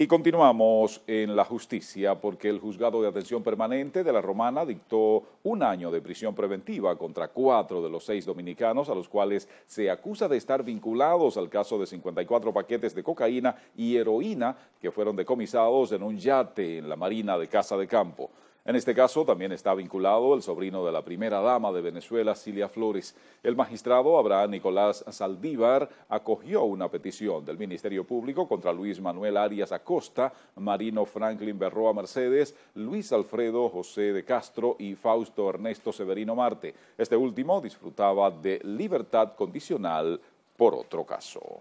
Y continuamos en la justicia porque el juzgado de atención permanente de la Romana dictó un año de prisión preventiva contra cuatro de los seis dominicanos a los cuales se acusa de estar vinculados al caso de 54 paquetes de cocaína y heroína que fueron decomisados en un yate en la Marina de Casa de Campo. En este caso también está vinculado el sobrino de la primera dama de Venezuela, Cilia Flores. El magistrado Abraham Nicolás Saldívar acogió una petición del Ministerio Público contra Luis Manuel Arias Acosta, Marino Franklin Berroa Mercedes, Luis Alfredo José de Castro y Fausto Ernesto Severino Marte. Este último disfrutaba de libertad condicional por otro caso.